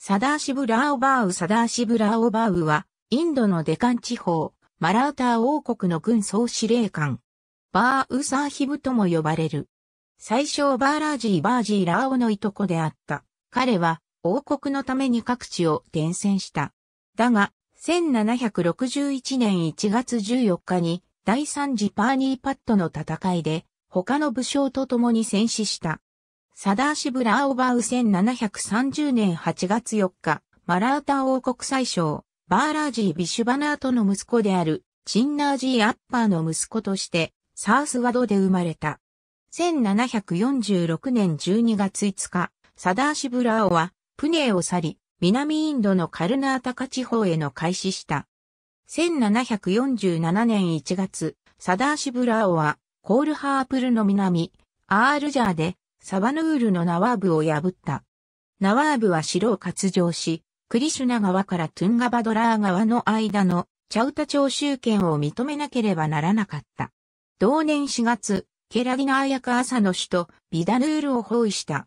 サダーシブラーオバーウサダーシブラーオバーウは、インドのデカン地方、マラーター王国の軍総司令官。バーウサーヒブとも呼ばれる。最初バーラージーバージーラーオのいとこであった。彼は王国のために各地を転戦した。だが、1761年1月14日に第3次パーニーパッドの戦いで他の武将と共に戦死した。サダーシブ・ラーオバウ1730年8月4日、マラータ王国最小、バーラージー・ビシュバナートの息子である、チンナージー・アッパーの息子として、サースワドで生まれた。1746年12月5日、サダーシブ・ラーオは、プネーを去り、南インドのカルナータカ地方への開始した。1747年1月、サダーシブ・ラーオは、コールハープルの南、アールジャーで、サバヌールのナワーブを破った。ナワーブは城を割上し、クリシュナ川からトゥンガバドラー川の間のチャウタ徴収権を認めなければならなかった。同年4月、ケラディナーヤカ朝の首都ビダヌールを包囲した。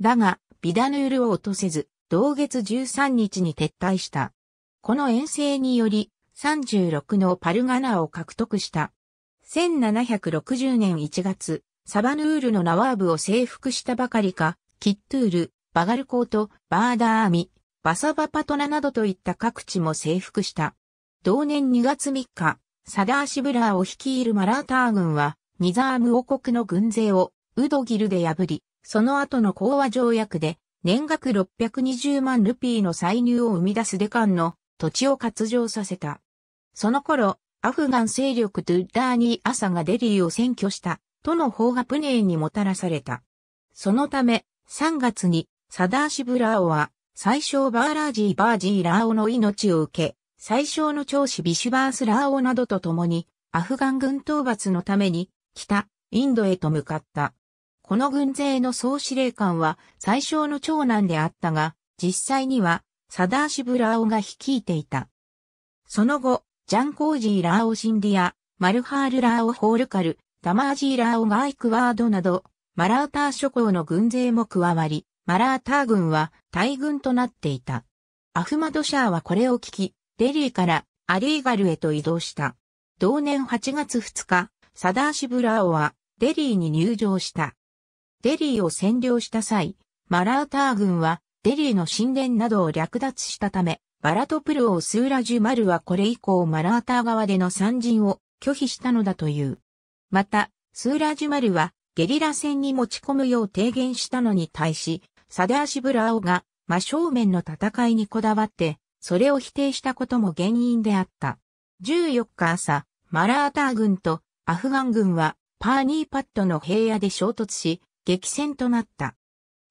だが、ビダヌールを落とせず、同月13日に撤退した。この遠征により、36のパルガナを獲得した。1760年1月、サバヌールのナワーブを征服したばかりか、キットゥール、バガルコート、バーダーアミ、バサバパトナなどといった各地も征服した。同年2月3日、サダーシブラーを率いるマラーター軍は、ニザーム王国の軍勢をウドギルで破り、その後の講和条約で、年額620万ルピーの歳入を生み出すデカンの土地を割譲させた。その頃、アフガン勢力トゥッダーニー・アサがデリーを占拠したとの方がプネーにもたらされた。そのため、3月に、サダーシブラオは、最小バーラージーバージーラオの命を受け、最小の長子ビシュバースラオなどと共に、アフガン軍討伐のために、北、インドへと向かった。この軍勢の総司令官は、最小の長男であったが、実際には、サダーシブラオが率いていた。その後、ジャンコージーラオシンディア、マルハールラオホールカル、ダマージーラーオガイクワードなど、マラーター諸侯の軍勢も加わり、マラーター軍は大軍となっていた。アフマドシャーはこれを聞き、デリーからアリーガルへと移動した。同年8月2日、サダーシブラーオはデリーに入城した。デリーを占領した際、マラーター軍はデリーの神殿などを略奪したため、バラトプルオ・スーラジュマルはこれ以降マラーター側での参陣を拒否したのだという。また、スーラージュマルはゲリラ戦に持ち込むよう提言したのに対し、サダーシブラオが真正面の戦いにこだわって、それを否定したことも原因であった。14日朝、マラーター軍とアフガン軍はパーニーパッドの平野で衝突し、激戦となった。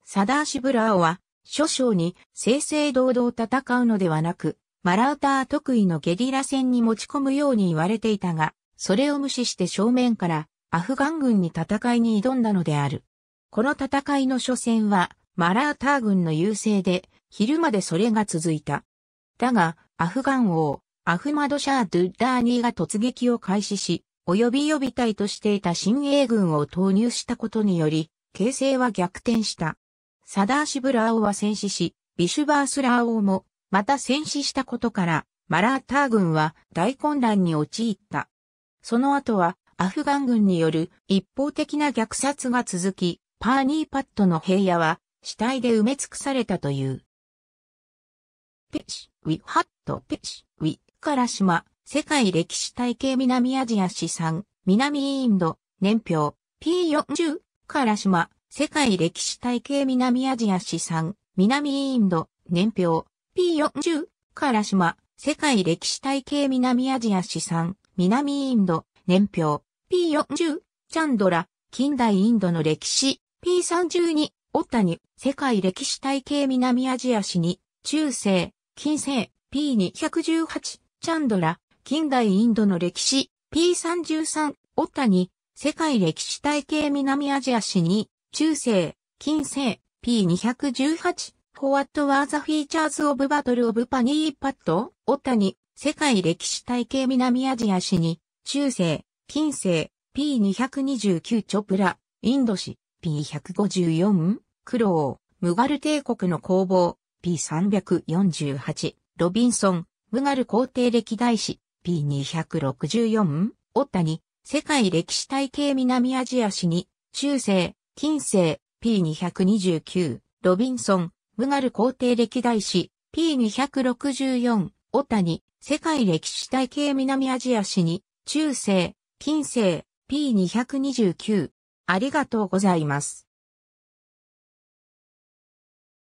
サダーシブラオは、諸将に正々堂々戦うのではなく、マラーター得意のゲリラ戦に持ち込むように言われていたが、それを無視して正面からアフガン軍に戦いに挑んだのである。この戦いの初戦はマラーター軍の優勢で昼までそれが続いた。だがアフガン王アフマドシャー・ドゥッダーニーが突撃を開始し、及び予備隊としていた新英軍を投入したことにより、形勢は逆転した。サダーシブラー王は戦死し、ビシュバースラー王も、また戦死したことから、マラーター軍は大混乱に陥った。その後はアフガン軍による一方的な虐殺が続き、パーニーパットの平野は死体で埋め尽くされたという。ペシ、ウィ、ハット、ペシ、ウィ、から島、世界歴史体系南アジア資産、南インド、年表、P40、から島、世界歴史体系南アジア資産、南インド、年表、P40、から島、世界歴史体系南アジア資産、南インド、年表、P40、チャンドラ、近代インドの歴史、P32、オッタニ、世界歴史体系南アジア史に、中世、近世、P218、チャンドラ、近代インドの歴史、P33、オッタニ、世界歴史体系南アジア史に、中世、近世、P218、フォワットワーザフィーチャーズオブバトルオブパニーパッド、オッタニ、世界歴史体系南アジア史に、中世、近世、P229 チョプラ、インド史、P154、クロー、ムガル帝国の工房、P348、ロビンソン、ムガル皇帝歴代史、P264、オッタニ、世界歴史体系南アジア史に、中世、近世、P229、ロビンソン、ムガル皇帝歴代史、P264、オタニ、世界歴史体系南アジア史に、中世、近世、P229。ありがとうございます。